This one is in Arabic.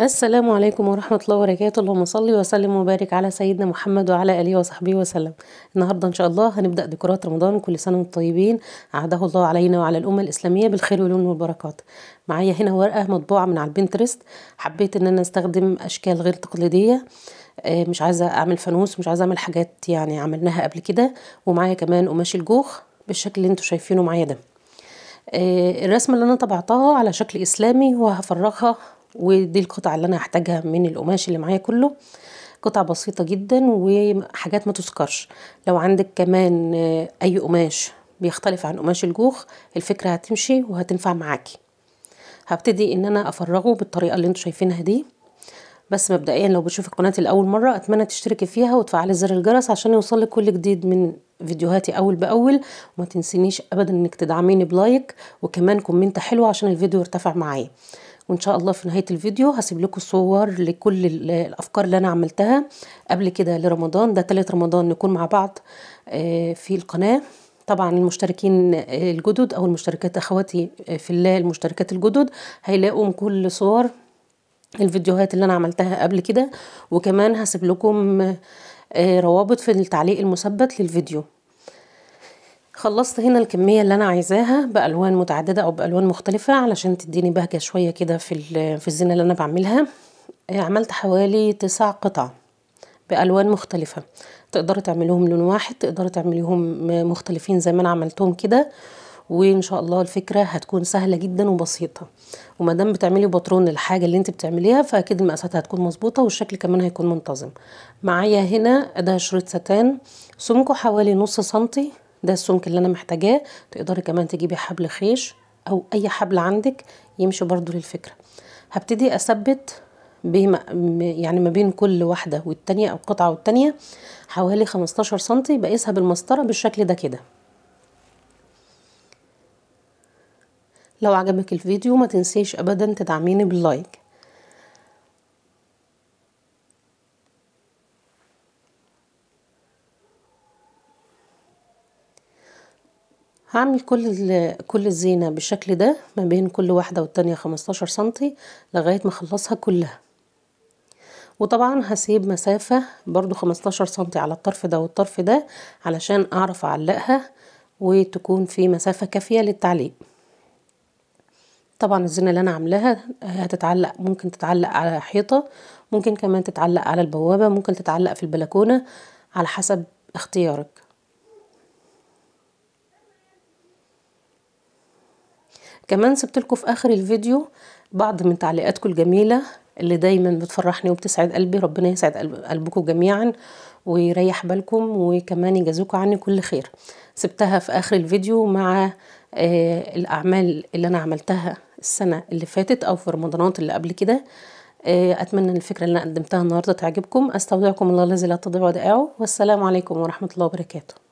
السلام عليكم ورحمة الله وبركاته اللهم صل وسلم وبارك على سيدنا محمد وعلى آله وصحبه وسلم النهاردة إن شاء الله هنبدأ ديكورات رمضان كل سنة وانتم طيبين عاده الله علينا وعلى الأمة الإسلامية بالخير واللون والبركات معايا هنا ورقة مطبوعة من على البنترست حبيت إن أنا أستخدم أشكال غير تقليدية آه، مش عايزة أعمل فانوس مش عايزة أعمل حاجات يعني عملناها قبل كده ومعايا كمان قماش الجوخ بالشكل اللي انتوا شايفينه معايا ده آه، الرسمة اللي أنا طبعتها على شكل إسلامي وهفرغها ودي القطع اللي انا هحتاجها من القماش اللي معايا كله قطع بسيطة جدا وحاجات ما تذكرش لو عندك كمان اي قماش بيختلف عن قماش الجوخ الفكرة هتمشي وهتنفع معاكي هبتدي ان انا افرغه بالطريقة اللي انتوا شايفينها دي بس مبدئيا لو بتشوفي القناة لاول مرة اتمنى تشتركي فيها وتفعلي زر الجرس عشان يوصلك كل جديد من فيديوهاتي اول باول وما تنسينيش ابدا انك تدعميني بلايك وكمان كومنت حلو عشان الفيديو يرتفع معايا وان شاء الله في نهايه الفيديو هسيب لكم صور لكل الافكار اللي انا عملتها قبل كده لرمضان ده تالت رمضان نكون مع بعض آه، في القناه طبعا المشتركين آه، الجدد او المشتركات اخواتي آه، في الله المشتركات الجدد هيلاقوا كل صور الفيديوهات اللي انا عملتها قبل كده وكمان هسيب لكم روابط في التعليق المثبت للفيديو خلصت هنا الكمية اللي أنا عايزاها بألوان متعددة أو بألوان مختلفة علشان تديني بهجة شوية كده في في الزينة اللي أنا بعملها إيه، عملت حوالي تسع قطع بألوان مختلفة تقدروا تعملوهم لون واحد تقدروا تعمليهم مختلفين زي ما أنا عملتهم كده وان شاء الله الفكره هتكون سهله جدا وبسيطه وما دام بتعملي باترون للحاجه اللي انت بتعمليها فاكيد المقاسات هتكون مظبوطه والشكل كمان هيكون منتظم معايا هنا ده شريط ستان سمكه حوالي نص سنتي ده السمك اللي انا محتاجاه تقدري كمان تجيبي حبل خيش او اي حبل عندك يمشي برضو للفكرة هبتدي اثبت بما يعني ما بين كل واحدة والتانية او قطعة والتانية حوالي 15 سنتي بقيسها بالمسطرة بالشكل ده كده لو عجبك الفيديو ما تنسيش ابدا تدعميني باللايك هعمل كل كل الزينة بالشكل ده ما بين كل واحدة والتانية خمستاشر سنتي لغاية ما اخلصها كلها وطبعا هسيب مسافة برضو خمستاشر سنتي على الطرف ده والطرف ده علشان اعرف اعلقها وتكون في مسافة كافية للتعليق طبعا الزينة اللي انا عاملاها هتتعلق ممكن تتعلق على حيطة ممكن كمان تتعلق على البوابة ممكن تتعلق في البلكونة على حسب اختيارك كمان سبت لكم في اخر الفيديو بعض من تعليقاتكم الجميله اللي دايما بتفرحني وبتسعد قلبي ربنا يسعد قلبكم جميعا ويريح بالكم وكمان يجازوكم عني كل خير سبتها في اخر الفيديو مع آه الاعمال اللي انا عملتها السنه اللي فاتت او في رمضانات اللي قبل كده آه اتمنى ان الفكره اللي انا قدمتها النهارده تعجبكم استودعكم الله الذي لا تضيع ودائعه والسلام عليكم ورحمه الله وبركاته